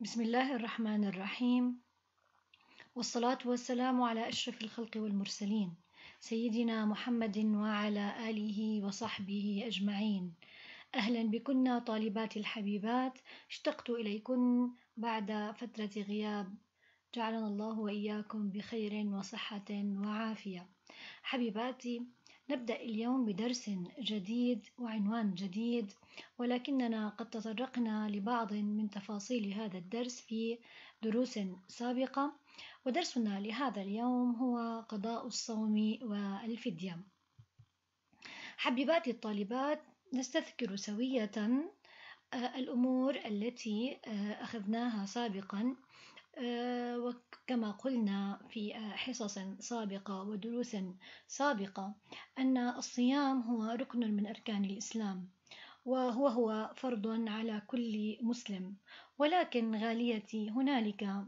بسم الله الرحمن الرحيم والصلاة والسلام على أشرف الخلق والمرسلين سيدنا محمد وعلى آله وصحبه أجمعين أهلا بكن طالبات الحبيبات اشتقت إليكن بعد فترة غياب جعلنا الله وإياكم بخير وصحة وعافية حبيباتي نبدأ اليوم بدرس جديد وعنوان جديد ولكننا قد تطرقنا لبعض من تفاصيل هذا الدرس في دروس سابقة ودرسنا لهذا اليوم هو قضاء الصوم والفدية حبيباتي الطالبات نستذكر سوية آه، الأمور التي آه، أخذناها سابقا آه، وكما قلنا في حصص سابقة ودروس سابقة أن الصيام هو ركن من أركان الإسلام وهو هو فرض على كل مسلم ولكن غاليتي هنالك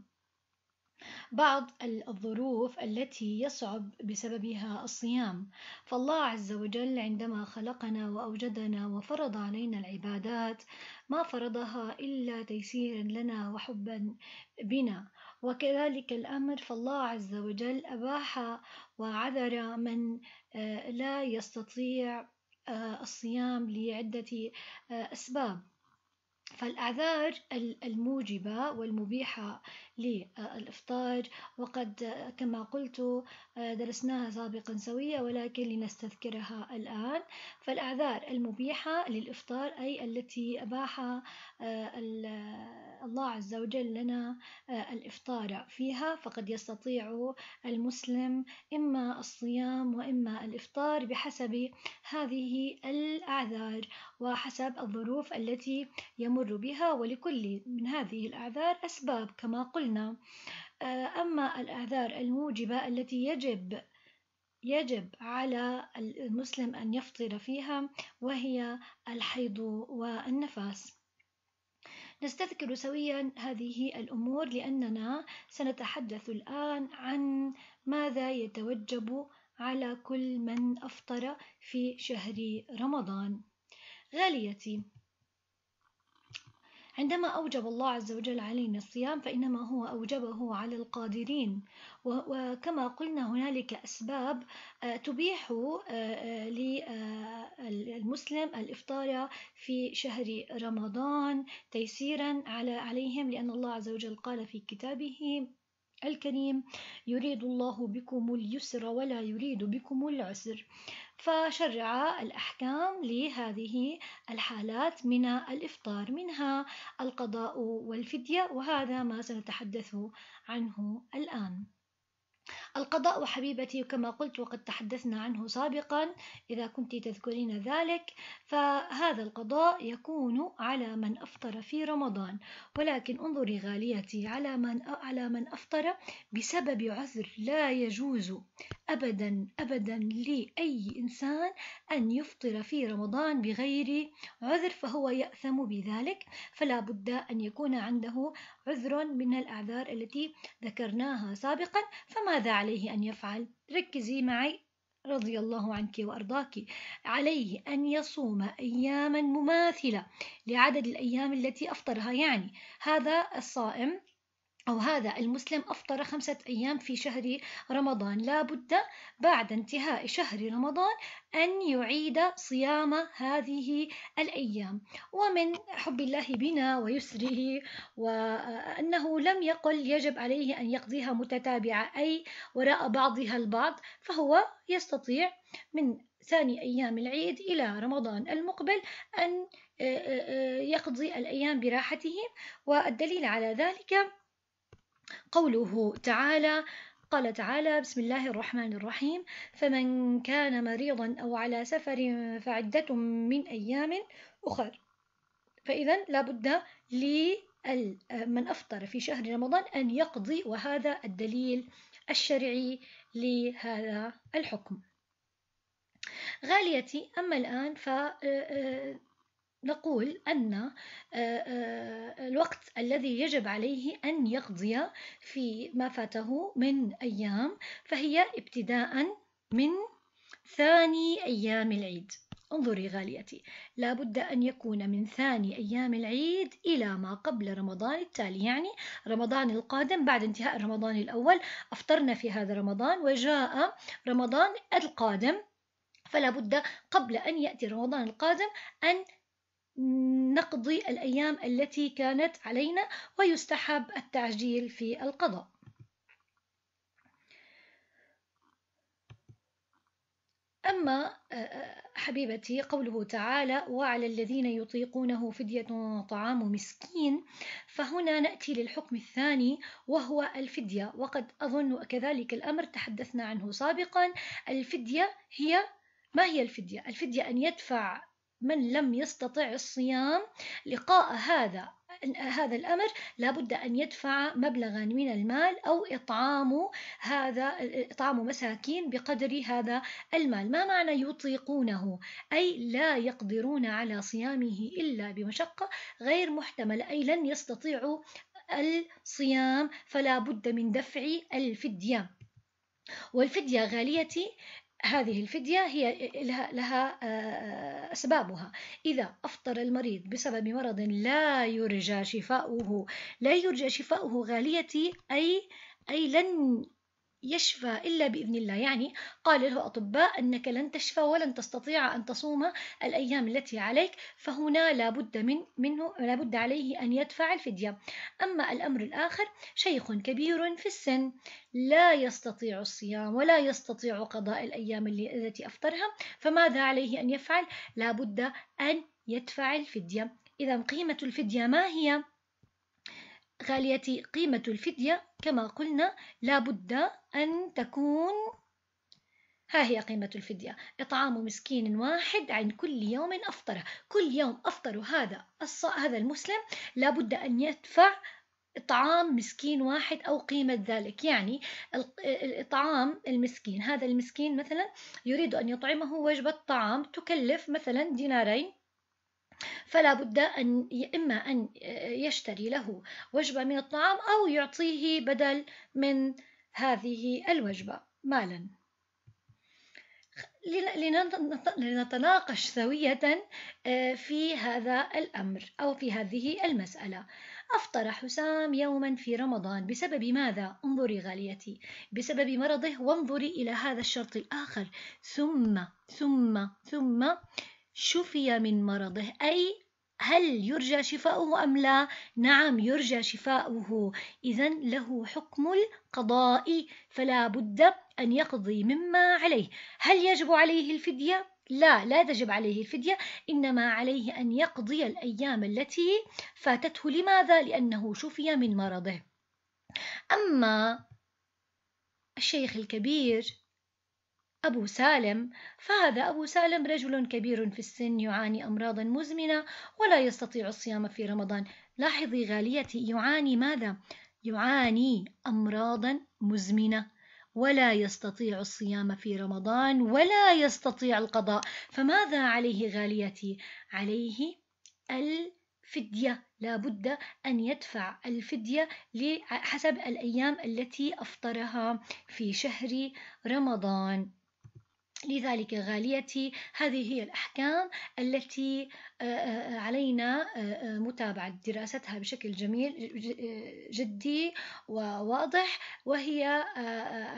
بعض الظروف التي يصعب بسببها الصيام فالله عز وجل عندما خلقنا واوجدنا وفرض علينا العبادات ما فرضها الا تيسيرا لنا وحبا بنا وكذلك الامر فالله عز وجل اباح وعذر من آه، لا يستطيع آه، الصيام لعده آه، اسباب فالأعذار الموجبة والمبيحة للإفطار وقد كما قلت درسناها سابقا سوية ولكن لنستذكرها الآن فالأعذار المبيحة للإفطار أي التي أباح الله عز وجل لنا الإفطار فيها فقد يستطيع المسلم إما الصيام وإما الإفطار بحسب هذه الأعذار وحسب الظروف التي يمر يمر بها ولكل من هذه الأعذار أسباب كما قلنا آه، أما الأعذار الموجبة التي يجب يجب على المسلم أن يفطر فيها وهي الحيض والنفاس نستذكر سويا هذه الأمور لأننا سنتحدث الآن عن ماذا يتوجب على كل من أفطر في شهر رمضان غاليتي عندما أوجب الله عز وجل علينا الصيام فإنما هو أوجبه على القادرين وكما قلنا هنالك أسباب آه، تبيح آه، آه، للمسلم الإفطار في شهر رمضان تيسيرا على عليهم لأن الله عز وجل قال في كتابه الكريم يريد الله بكم اليسر ولا يريد بكم العسر فشرع الأحكام لهذه الحالات من الإفطار منها القضاء والفدية وهذا ما سنتحدث عنه الآن القضاء حبيبتي كما قلت وقد تحدثنا عنه سابقا إذا كنت تذكرين ذلك فهذا القضاء يكون على من أفطر في رمضان ولكن انظري غاليتي على من على من أفطر بسبب عذر لا يجوز أبدا أبدا لأي إنسان أن يفطر في رمضان بغير عذر فهو يأثم بذلك فلا بد أن يكون عنده عذر من الأعذار التي ذكرناها سابقا فماذا عليه أن يفعل؟ ركزي معي رضي الله عنك وارضاك عليه ان يصوم اياما مماثله لعدد الايام التي افطرها يعني هذا الصائم أو هذا المسلم أفطر خمسة أيام في شهر رمضان لابد بعد انتهاء شهر رمضان أن يعيد صيام هذه الأيام ومن حب الله بنا ويسره وأنه لم يقل يجب عليه أن يقضيها متتابعة أي وراء بعضها البعض فهو يستطيع من ثاني أيام العيد إلى رمضان المقبل أن آه، آه، آه، يقضي الأيام براحته والدليل على ذلك قوله تعالى قال تعالى بسم الله الرحمن الرحيم فمن كان مريضا أو على سفر فعدة من أيام أخر فإذا لابد لمن أفطر في شهر رمضان أن يقضي وهذا الدليل الشرعي لهذا الحكم غاليتي أما الآن ف آه، آه، نقول أن آه، آه، الوقت الذي يجب عليه أن يقضي في ما فاته من أيام فهي ابتداء من ثاني أيام العيد انظري غاليتي لا بد أن يكون من ثاني أيام العيد إلى ما قبل رمضان التالي يعني رمضان القادم بعد انتهاء رمضان الأول أفطرنا في هذا رمضان وجاء رمضان القادم فلا بد قبل أن يأتي رمضان القادم أن نقضي الأيام التي كانت علينا ويستحب التعجيل في القضاء أما آه، حبيبتي قوله تعالى وعلى الذين يطيقونه فدية طعام مسكين فهنا نأتي للحكم الثاني وهو الفدية وقد أظن كذلك الأمر تحدثنا عنه سابقا الفدية هي ما هي الفدية؟ الفدية أن يدفع من لم يستطع الصيام لقاء هذا هذا الأمر لابد أن يدفع مبلغا من المال أو إطعام هذا إطعام مساكين بقدر هذا المال ما معنى يطيقونه أي لا يقدرون على صيامه إلا بمشقة غير محتملة أي لن يستطيعوا الصيام فلا بد من دفع الفدية والفدية غاليتي هذه الفدية هي لها, لها آه، أسبابها إذا أفطر المريض بسبب مرض لا يرجى شفاؤه لا يرجى شفاؤه غاليتي أي أي لن يشفى إلا بإذن الله يعني قال له أطباء أنك لن تشفى ولن تستطيع أن تصوم الأيام التي عليك فهنا لابد من منه لابد عليه أن يدفع الفدية أما الأمر الآخر شيخ كبير في السن لا يستطيع الصيام ولا يستطيع قضاء الأيام التي أفطرها فماذا عليه أن يفعل لابد أن يدفع الفدية إذا قيمة الفدية ما هي؟ غاليتي قيمة الفدية كما قلنا لابد أن تكون ها هي قيمة الفدية إطعام مسكين واحد عن كل يوم أفطره كل يوم أفطر هذا هذا المسلم لابد أن يدفع إطعام مسكين واحد أو قيمة ذلك يعني الإطعام المسكين هذا المسكين مثلا يريد أن يطعمه وجبة طعام تكلف مثلا دينارين فلا بد أن إما أن يشتري له وجبة من الطعام أو يعطيه بدل من هذه الوجبة مالا لنتناقش سوية آه، في هذا الأمر أو في هذه المسألة أفطر حسام يوما في رمضان بسبب ماذا؟ انظري غاليتي بسبب مرضه وانظري إلى هذا الشرط الآخر ثم ثم ثم شفي من مرضه أي هل يرجى شفاؤه أم لا؟ نعم يرجى شفاؤه إذا له حكم القضاء فلا بد أن يقضي مما عليه هل يجب عليه الفدية؟ لا لا تجب عليه الفدية إنما عليه أن يقضي الأيام التي فاتته لماذا؟ لأنه شفي من مرضه أما الشيخ الكبير أبو سالم فهذا أبو سالم رجل كبير في السن يعاني أمراضا مزمنة ولا يستطيع الصيام في رمضان لاحظي غاليتي يعاني ماذا؟ يعاني أمراضا مزمنة ولا يستطيع الصيام في رمضان ولا يستطيع القضاء فماذا عليه غاليتي؟ عليه الفدية لابد أن يدفع الفدية حسب الأيام التي أفطرها في شهر رمضان لذلك غاليتي هذه هي الأحكام التي آه، آه، آه، علينا متابعة دراستها بشكل جميل جدي وواضح وهي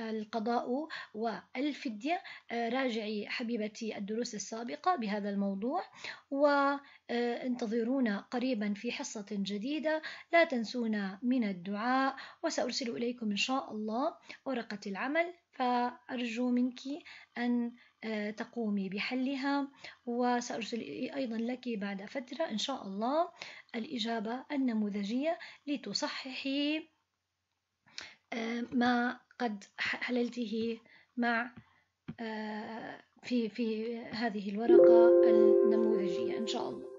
القضاء والفدية راجعي حبيبتي الدروس السابقة بهذا الموضوع وانتظرونا قريبا في حصة جديدة لا تنسونا من الدعاء وسأرسل إليكم إن شاء الله ورقة العمل فأرجو منك أن آه، تقومي بحلها وسأرسل أيضا لك بعد فترة إن شاء الله الإجابة النموذجية لتصححي آه، ما قد حللته مع آه، في في هذه الورقة النموذجية إن شاء الله